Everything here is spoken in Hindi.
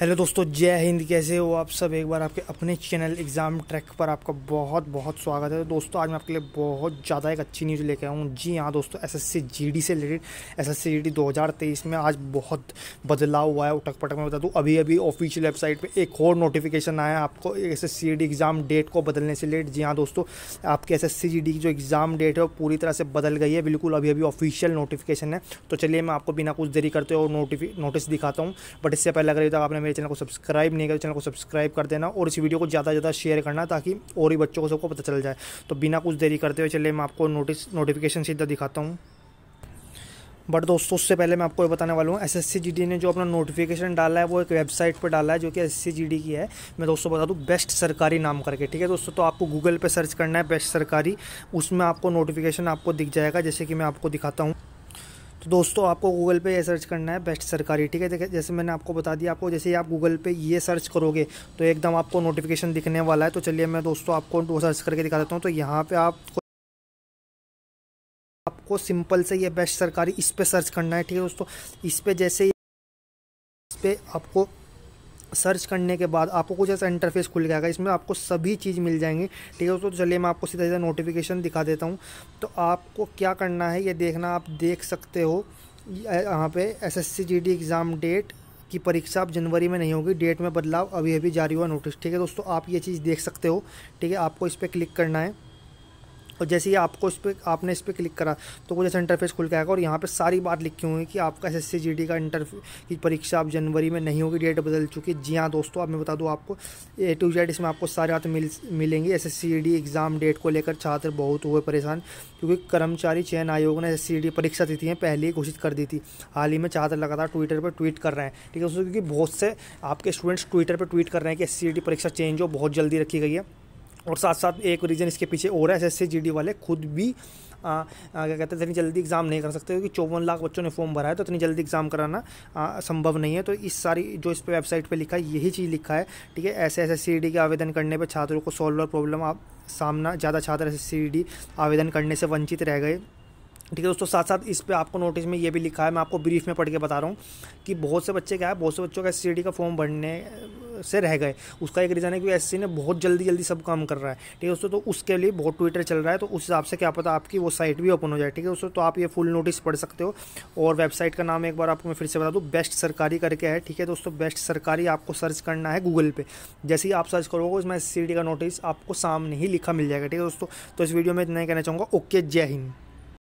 हेलो दोस्तों जय हिंद कैसे हो आप सब एक बार आपके अपने चैनल एग्ज़ाम ट्रैक पर आपका बहुत बहुत स्वागत है दोस्तों आज मैं आपके लिए बहुत ज़्यादा एक अच्छी न्यूज़ लेकर आऊँ जी हाँ दोस्तों एसएससी जीडी से रिलेटेड एसएससी जीडी 2023 में आज बहुत बदलाव हुआ है उठक पटक में बता दूँ अभी अभी ऑफिशियल वेबसाइट पर एक और नोटिफिकेशन आया आपको एस एस एग्ज़ाम डेट को बदलने से रिलेटेड जी हाँ दोस्तों आपके एस एस की जो एग्ज़ाम डेट है वो पूरी तरह से बदल गई है बिल्कुल अभी अभी ऑफिशियल नोटिफिकेशन है तो चलिए मैं आपको बिना कुछ देरी करते हुए नोटिस दिखाता हूँ बट इससे पहले अगर आपने मेरे चैनल को सब्सक्राइब नहीं कर तो चैनल को सब्सक्राइब कर देना और इस वीडियो को ज़्यादा से ज़्यादा शेयर करना ताकि और ही बच्चों को सबको पता चल जाए तो बिना कुछ देरी करते हुए चलिए मैं आपको नोटिस नोटिफिकेशन सीधा दिखाता हूँ बट दोस्तों उससे पहले मैं आपको ये बताने वाला हूँ एस एस ने जो अपना नोटिफिकेशन डाला है वो एक वेबसाइट पर डाला है जो कि एस की है मैं दोस्तों बता दूँ बेस्ट सरकारी नाम करके ठीक है दोस्तों तो आपको गूगल पर सर्च करना है बेस्ट सरकारी उसमें आपको नोटिफिकेशन आपको दिख जाएगा जैसे कि मैं आपको दिखाता हूँ तो दोस्तों आपको गूगल पे ये सर्च करना है बेस्ट सरकारी ठीक है देखिए जैसे मैंने आपको बता दिया आपको जैसे ही आप गूगल पे ये सर्च करोगे तो एकदम आपको नोटिफिकेशन दिखने वाला है तो चलिए मैं दोस्तों आपको वो सर्च करके दिखा देता हूँ तो यहाँ पर आप आपको सिंपल से ये बेस्ट सरकारी इस पर सर्च करना है ठीक है दोस्तों इस पर जैसे इस पर आपको सर्च करने के बाद आपको कुछ ऐसा इंटरफेस खुल जाएगा इसमें आपको सभी चीज़ मिल जाएंगी ठीक है दोस्तों तो चलिए मैं आपको सीधा सीधा नोटिफिकेशन दिखा देता हूँ तो आपको क्या करना है ये देखना आप देख सकते हो यहाँ पे एस एस एग्ज़ाम डेट की परीक्षा अब जनवरी में नहीं होगी डेट में बदलाव अभी अभी जारी हुआ नोटिस ठीक है दोस्तों आप ये चीज़ देख सकते हो ठीक है आपको इस पर क्लिक करना है और जैसे ही आपको इस पर आपने इस पर क्लिक करा तो कुछ ऐसा इंटरफेस खुल के आएगा और यहाँ पे सारी बात लिखी हुई है कि आपका एस एस सी डी का इंटर की परीक्षा अब जनवरी में नहीं होगी डेट बदल चुकी है जी हाँ दोस्तों अब मैं बता दूँ आपको ए टू जेड इसमें आपको सारे बात मिल मिलेंगी S S C D exam date को लेकर छात्र बहुत हुए परेशान क्योंकि कर्मचारी चयन आयोग ने एस एस परीक्षा दी थी पहले ही घोषित कर दी थी हाल ही में छात्र लगातार ट्विटर पर ट्वीट कर रहे हैं ठीक है दोस्तों क्योंकि बहुत से आपके स्टूडेंट्स ट्विटर पर ट्वीट कर रहे हैं कि एस सी परीक्षा चेंज हो बहुत जल्दी रखी गई है और साथ साथ एक रीज़न इसके पीछे और है एस एस वाले खुद भी क्या कहते हैं इतनी जल्दी एग्ज़ाम नहीं कर सकते क्योंकि चौवन लाख बच्चों ने फॉर्म भरा है तो इतनी जल्दी एग्ज़ाम कराना संभव नहीं है तो इस सारी जो इस पर वेबसाइट पर लिखा है यही चीज़ लिखा है ठीक है ऐसे एस एस के आवेदन करने पर छात्रों को सॉल्व और प्रॉब्लम आप सामना ज़्यादा छात्र एस एस आवेदन करने से वंचित रह गए ठीक है दोस्तों साथ साथ इस पे आपको नोटिस में ये भी लिखा है मैं आपको ब्रीफ में पढ़ के बता रहा हूँ कि बहुत से बच्चे क्या है बहुत से बच्चों का एस का फॉर्म भरने से रह गए उसका एक रीज़न है कि एस ने बहुत जल्दी जल्दी सब काम कर रहा है ठीक है दोस्तों तो उसके लिए बहुत ट्विटर चल रहा है तो उस हिसाब से क्या पता आपकी वो साइट भी ओपन हो जाए ठीक है दोस्तों तो आप ये फुल नोटिस पढ़ सकते हो और वेबसाइट का नाम एक बार आपको मैं फिर से बता दूँ बेस्ट सरकारी करके है ठीक है दोस्तों बेस्ट सरकारी आपको सर्च करना है गूगल पर जैसे ही आप सर्च करोगे उसमें एस का नोटिस आपको सामने ही लिखा मिल जाएगा ठीक है दोस्तों तो इस वीडियो में इतना ही कहना चाहूँगा ओके जय हिंद